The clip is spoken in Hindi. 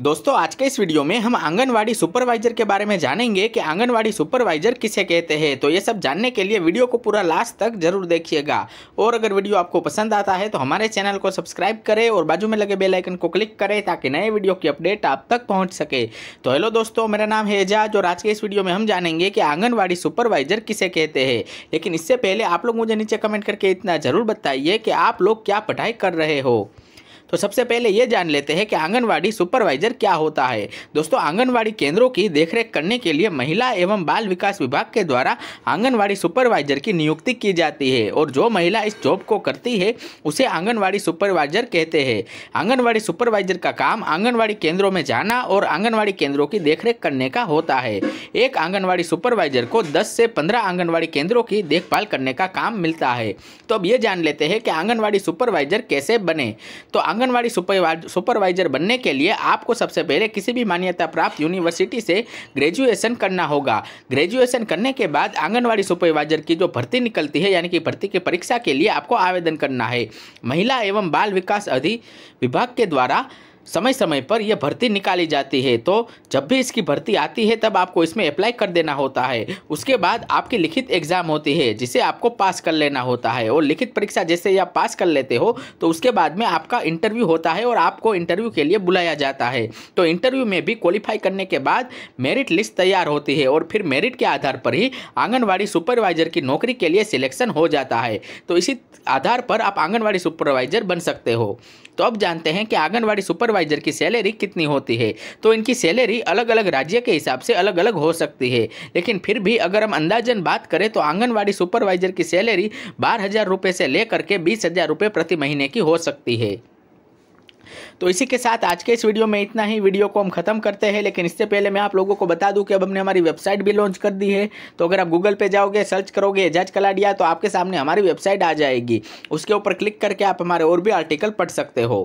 दोस्तों आज के इस वीडियो में हम आंगनवाड़ी सुपरवाइजर के बारे में जानेंगे कि आंगनवाड़ी सुपरवाइजर किसे कहते हैं तो ये सब जानने के लिए वीडियो को पूरा लास्ट तक जरूर देखिएगा और अगर वीडियो आपको पसंद आता है तो हमारे चैनल को सब्सक्राइब करें और बाजू में लगे बेल आइकन को क्लिक करें ताकि नए वीडियो की अपडेट आप तक पहुँच सके तो हेलो दोस्तों मेरा नाम है एजाज और आज के इस वीडियो में हम जानेंगे कि आंगनबाड़ी सुपरवाइजर किसे कहते हैं लेकिन इससे पहले आप लोग मुझे नीचे कमेंट करके इतना ज़रूर बताइए कि आप लोग क्या पढ़ाई कर रहे हो तो सबसे पहले ये जान लेते हैं कि आंगनवाड़ी सुपरवाइजर क्या होता है दोस्तों आंगनवाड़ी केंद्रों की देखरेख करने के लिए महिला एवं बाल विकास विभाग के द्वारा आंगनवाड़ी सुपरवाइजर की नियुक्ति की जाती है और जो महिला इस जॉब को करती है उसे आंगनवाड़ी सुपरवाइजर कहते हैं आंगनवाड़ी सुपरवाइजर का काम आंगनवाड़ी केंद्रों में जाना और आंगनवाड़ी केंद्रों की देखरेख करने का होता है एक आंगनवाड़ी सुपरवाइजर को दस से पंद्रह आंगनवाड़ी केंद्रों की देखभाल करने का काम मिलता है तो अब ये जान लेते हैं कि आंगनवाड़ी सुपरवाइजर कैसे बने तो आंगन आंगनवाड़ी सुपरवाइजर बनने के लिए आपको सबसे पहले किसी भी मान्यता प्राप्त यूनिवर्सिटी से ग्रेजुएशन करना होगा ग्रेजुएशन करने के बाद आंगनवाड़ी सुपरवाइजर की जो भर्ती निकलती है यानी कि भर्ती की परीक्षा के लिए आपको आवेदन करना है महिला एवं बाल विकास अधि विभाग के द्वारा समय समय पर यह भर्ती निकाली जाती है तो जब भी इसकी भर्ती आती है तब आपको इसमें अप्लाई कर देना होता है उसके बाद आपकी लिखित एग्ज़ाम होती है जिसे आपको पास कर लेना होता है और लिखित परीक्षा जैसे आप पास कर लेते हो तो उसके बाद में आपका इंटरव्यू होता है और आपको इंटरव्यू के लिए बुलाया जाता है तो इंटरव्यू में भी क्वालिफाई करने के बाद मेरिट लिस्ट तैयार होती है और फिर मेरिट के आधार पर ही आंगनबाड़ी सुपरवाइजर की नौकरी के लिए सिलेक्शन हो जाता है तो इसी आधार पर आप आंगनबाड़ी सुपरवाइजर बन सकते हो तो अब जानते हैं कि आंगनबाड़ी सुपर सुपरवाइजर की सैलरी कितनी होती है तो इनकी सैलरी अलग अलग राज्य के हिसाब से अलग अलग हो सकती है लेकिन फिर भी अगर हम अंदाजन बात करें तो आंगनबाड़ी सुपरवाइजर की सैलरी बारह हज़ार रुपये से लेकर के बीस हज़ार रुपये प्रति महीने की हो सकती है तो इसी के साथ आज के इस वीडियो में इतना ही वीडियो को हम खत्म करते हैं लेकिन इससे पहले मैं आप लोगों को बता दूं कि अब हमने हमारी वेबसाइट भी लॉन्च कर दी है तो अगर आप गूगल पे जाओगे सर्च करोगे एजाज कलाडिया तो आपके सामने हमारी वेबसाइट आ जाएगी उसके ऊपर क्लिक करके आप हमारे और भी आर्टिकल पढ़ सकते हो